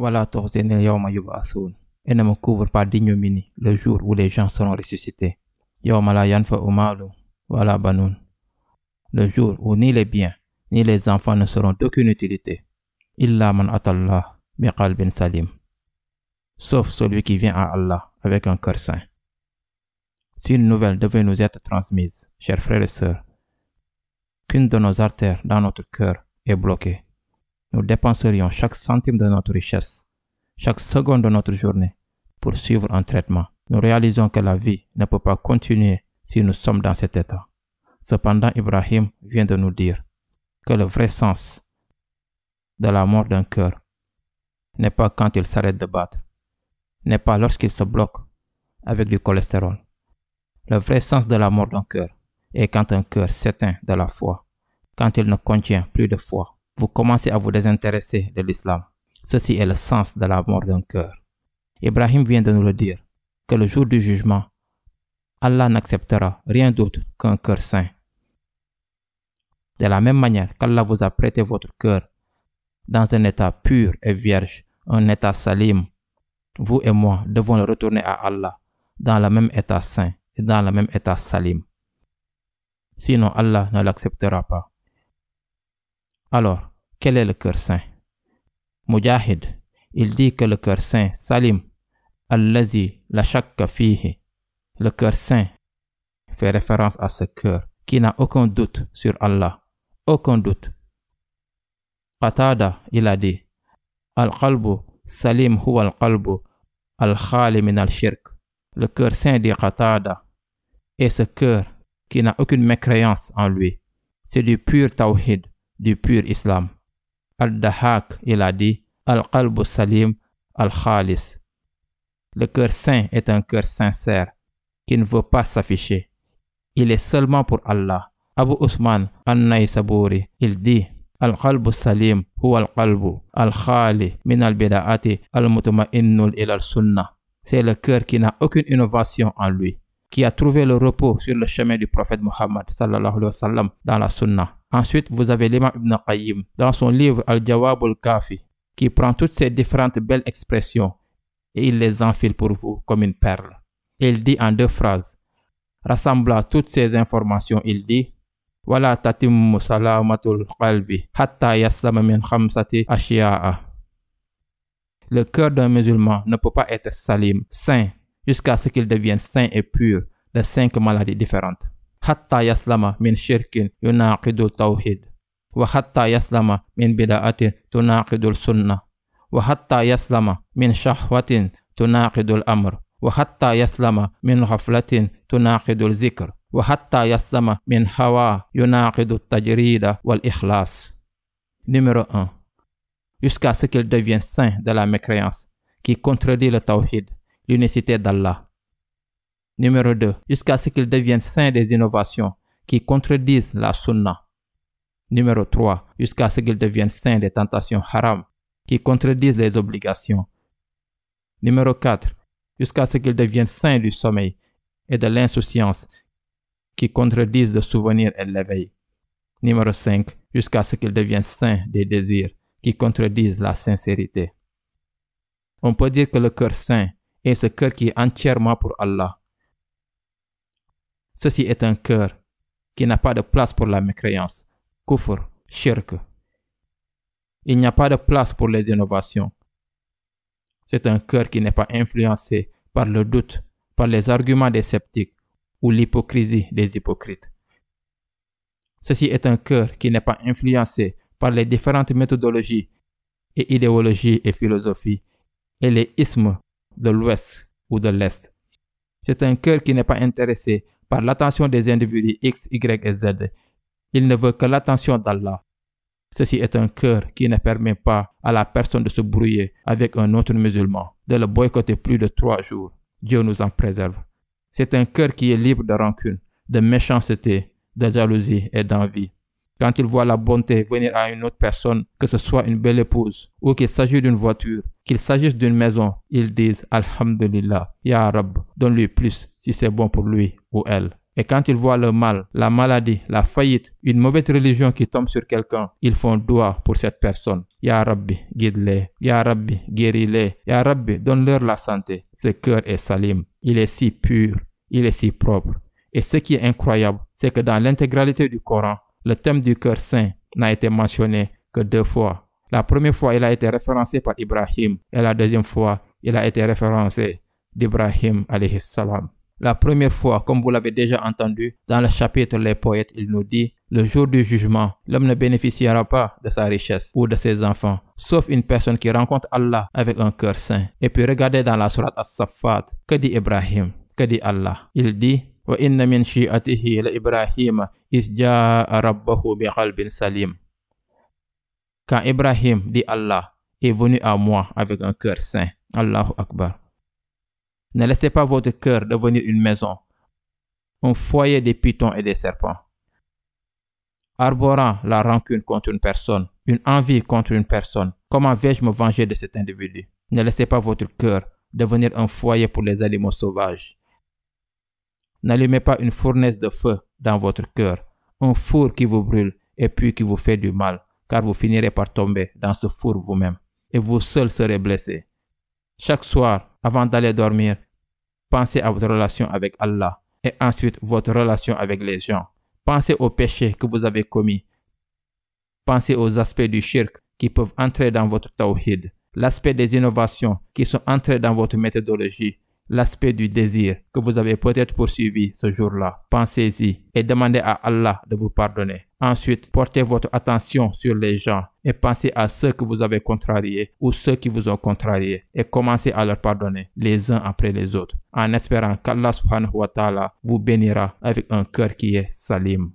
Voilà et ne me couvre pas d'ignominie le jour où les gens seront ressuscités. Voilà Banoun. Le jour où ni les biens, ni les enfants ne seront d'aucune utilité. Illa man atallah bin salim. Sauf celui qui vient à Allah avec un cœur saint. Si une nouvelle devait nous être transmise, chers frères et sœurs, qu'une de nos artères dans notre cœur est bloquée, nous dépenserions chaque centime de notre richesse, chaque seconde de notre journée, pour suivre un traitement. Nous réalisons que la vie ne peut pas continuer si nous sommes dans cet état. Cependant, Ibrahim vient de nous dire que le vrai sens de la mort d'un cœur n'est pas quand il s'arrête de battre, n'est pas lorsqu'il se bloque avec du cholestérol. Le vrai sens de la mort d'un cœur est quand un cœur s'éteint de la foi, quand il ne contient plus de foi vous commencez à vous désintéresser de l'islam. Ceci est le sens de la mort d'un cœur. Ibrahim vient de nous le dire, que le jour du jugement, Allah n'acceptera rien d'autre qu'un cœur saint. De la même manière qu'Allah vous a prêté votre cœur dans un état pur et vierge, un état salim, vous et moi devons le retourner à Allah dans le même état saint et dans le même état salim. Sinon Allah ne l'acceptera pas. Alors, quel est le cœur saint Mujahid, il dit que le cœur saint, Salim, Allazi, la fihi, le cœur saint fait référence à ce cœur qui n'a aucun doute sur Allah, aucun doute. Qatada, il a dit, Al-qalbu, Salim huwa al-qalbu, al-khali min al-shirk. Le cœur saint dit Qatada, et ce cœur qui n'a aucune mécréance en lui, c'est du pur tawhid, du pur islam. Al-Dahak, il a dit Al-Qalbu Salim, Al-Khalis. Le cœur saint est un cœur sincère qui ne veut pas s'afficher. Il est seulement pour Allah. Abu Usman an Saburi, il dit al khali minal al al al al ila Al-Sunnah. C'est le cœur qui n'a aucune innovation en lui, qui a trouvé le repos sur le chemin du prophète Muhammad, sallallahu alayhi wa sallam dans la sunnah. Ensuite, vous avez l'imam Ibn Qayyim dans son livre Al-Jawab al-Kafi qui prend toutes ces différentes belles expressions et il les enfile pour vous comme une perle. Il dit en deux phrases, Rassemblant toutes ces informations, il dit voilà Le cœur d'un musulman ne peut pas être salim, sain, jusqu'à ce qu'il devienne sain et pur de cinq maladies différentes. حتى يسلم من شرك يناقض التوحيد وحتى يسلم من بدعة تناقض السنة وحتى يسلم من شهوة تناقض الأمر وحتى يسلم من غفلة تناقض الذكر وحتى يسلم من هوى يناقض التجريد والإخلاص Numéro 1 Jusqu'à ce qu'il devienne saint de la mécréance qui contredit le tawhid, l'unicité d'Allah, Numéro 2. Jusqu'à ce qu'ils deviennent saints des innovations qui contredisent la sunna. Numéro 3. Jusqu'à ce qu'ils deviennent saints des tentations haram qui contredisent les obligations. Numéro 4. Jusqu'à ce qu'ils deviennent saints du sommeil et de l'insouciance qui contredisent le souvenir et l'éveil. Numéro 5. Jusqu'à ce qu'ils deviennent saints des désirs qui contredisent la sincérité. On peut dire que le cœur saint est ce cœur qui est entièrement pour Allah, Ceci est un cœur qui n'a pas de place pour la mécréance, kufr, shirk. Il n'y a pas de place pour les innovations. C'est un cœur qui n'est pas influencé par le doute, par les arguments des sceptiques ou l'hypocrisie des hypocrites. Ceci est un cœur qui n'est pas influencé par les différentes méthodologies et idéologies et philosophies et les ismes de l'Ouest ou de l'Est. C'est un cœur qui n'est pas intéressé par l'attention des individus X, Y et Z. Il ne veut que l'attention d'Allah. Ceci est un cœur qui ne permet pas à la personne de se brouiller avec un autre musulman, de le boycotter plus de trois jours. Dieu nous en préserve. C'est un cœur qui est libre de rancune, de méchanceté, de jalousie et d'envie. Quand il voit la bonté venir à une autre personne, que ce soit une belle épouse ou qu'il s'agisse d'une voiture, qu'il s'agisse d'une maison, ils disent Alhamdulillah, Ya Rab, donne-lui plus si c'est bon pour lui ou elle. Et quand ils voient le mal, la maladie, la faillite, une mauvaise religion qui tombe sur quelqu'un, ils font doigt pour cette personne. Ya Rabbi, guide-les. Ya Rabbi, guéris-les. Ya Rabbi, donne-leur la santé. Ce cœur est salim. Il est si pur. Il est si propre. Et ce qui est incroyable, c'est que dans l'intégralité du Coran, le thème du cœur saint n'a été mentionné que deux fois. La première fois, il a été référencé par Ibrahim et la deuxième fois, il a été référencé d'Ibrahim alayhi salam. La première fois, comme vous l'avez déjà entendu, dans le chapitre Les poètes, il nous dit Le jour du jugement, l'homme ne bénéficiera pas de sa richesse ou de ses enfants, sauf une personne qui rencontre Allah avec un cœur saint. Et puis regardez dans la sourate As-Saffat, que dit Ibrahim Que dit Allah Il dit quand Ibrahim dit Allah est venu à moi avec un cœur saint Allahu Akbar ne laissez pas votre cœur devenir une maison un foyer des pitons et des serpents arborant la rancune contre une personne une envie contre une personne comment vais-je me venger de cet individu ne laissez pas votre cœur devenir un foyer pour les animaux sauvages N'allumez pas une fournaise de feu dans votre cœur, un four qui vous brûle et puis qui vous fait du mal, car vous finirez par tomber dans ce four vous-même, et vous seul serez blessé. Chaque soir, avant d'aller dormir, pensez à votre relation avec Allah, et ensuite votre relation avec les gens. Pensez aux péchés que vous avez commis. Pensez aux aspects du shirk qui peuvent entrer dans votre tawhid, l'aspect des innovations qui sont entrées dans votre méthodologie l'aspect du désir que vous avez peut-être poursuivi ce jour-là. Pensez-y et demandez à Allah de vous pardonner. Ensuite, portez votre attention sur les gens et pensez à ceux que vous avez contrariés ou ceux qui vous ont contrariés et commencez à leur pardonner les uns après les autres en espérant qu'Allah subhanahu wa ta'ala vous bénira avec un cœur qui est salim.